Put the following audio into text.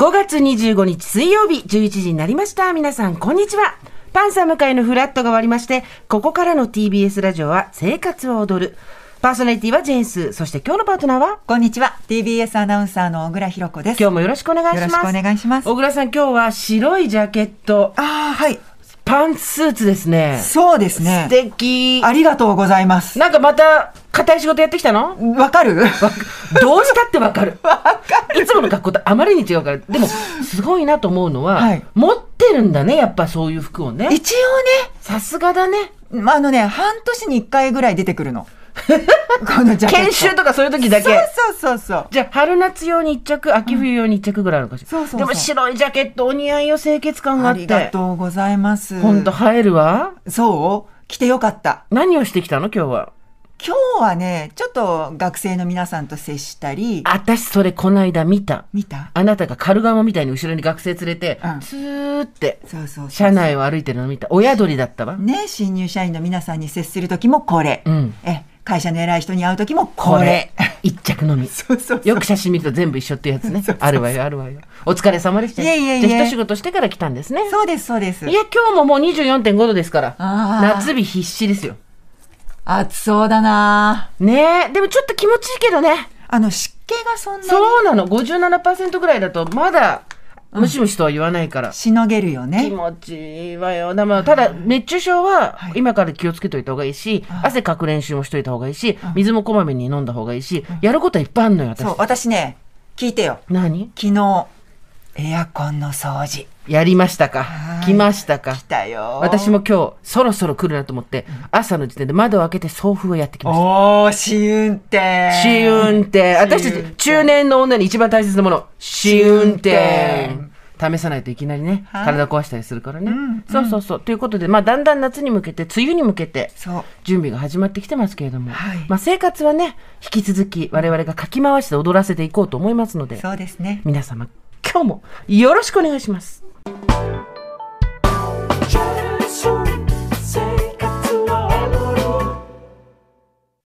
5月25日水曜日11時になりました。皆さん、こんにちは。パンサー向かのフラットが終わりまして、ここからの TBS ラジオは生活を踊る。パーソナリティはジェンス。そして今日のパートナーはこんにちは。TBS アナウンサーの小倉弘子です。今日もよろしくお願いします。よろしくお願いします。小倉さん、今日は白いジャケット。ああ、はい。パンツスーツですね。そうですね。素敵。ありがとうございます。なんかまた、硬い仕事やってきたのわかるどうしたってわかる。わ の格好とあまりに違うから、でも、すごいなと思うのは、はい、持ってるんだね、やっぱそういう服をね。一応ね。さすがだね。まあ、あのね、半年に1回ぐらい出てくるの。このジャケット研修とかそういう時だけそうそうそうじゃあ春夏用に1着秋冬用に1着ぐらいあるかしら、うん、そうそうでも白いジャケットお似合いよ清潔感があってありがとうございます本当映えるわそう着てよかった何をしてきたの今日は今日はね、ちょっと学生の皆さんと接したり。私それこの間見た。見たあなたがカルガモみたいに後ろに学生連れて、うん、ーって、そうそう車内を歩いてるの見た。親鳥だったわ。ね、新入社員の皆さんに接する時もこれ。うん。え会社の偉い人に会う時もこれ。これ一着のみ。そうそうよく写真見ると全部一緒っていうやつね。そうそうそうあるわよ、あるわよ。お疲れ様でした。いやいやいや。じゃ一仕事してから来たんですね。そうです、そうです。いや、今日ももう24.5度ですから。夏日必死ですよ。暑そうだなねでもちょっと気持ちいいけどね。あの、湿気がそんなに。そうなの。57%ぐらいだと、まだ、ムシムシとは言わないから。しのげるよね。気持ちいいわよ。だただ、熱中症は、今から気をつけといた方がいいし、汗かく練習もしといた方がいいし、水もこまめに飲んだ方がいいし、やることはいっぱいあるのよ、私。そう、私ね、聞いてよ。何昨日、エアコンの掃除。やりましたか。来ましたか、来たよ私も今日そろそろ来るなと思って、うん、朝の時点で窓を開けて送風をやってきましたおー試運転試運転私たち中年の女に一番大切なもの試運転試さないといきなりね、体壊したりするからね、うん、そうそうそう、うん、ということで、まあ、だんだん夏に向けて梅雨に向けて準備が始まってきてますけれども、はい、まあ、生活はね引き続き我々がかき回して踊らせていこうと思いますのでそうですね皆様今日もよろしくお願いします。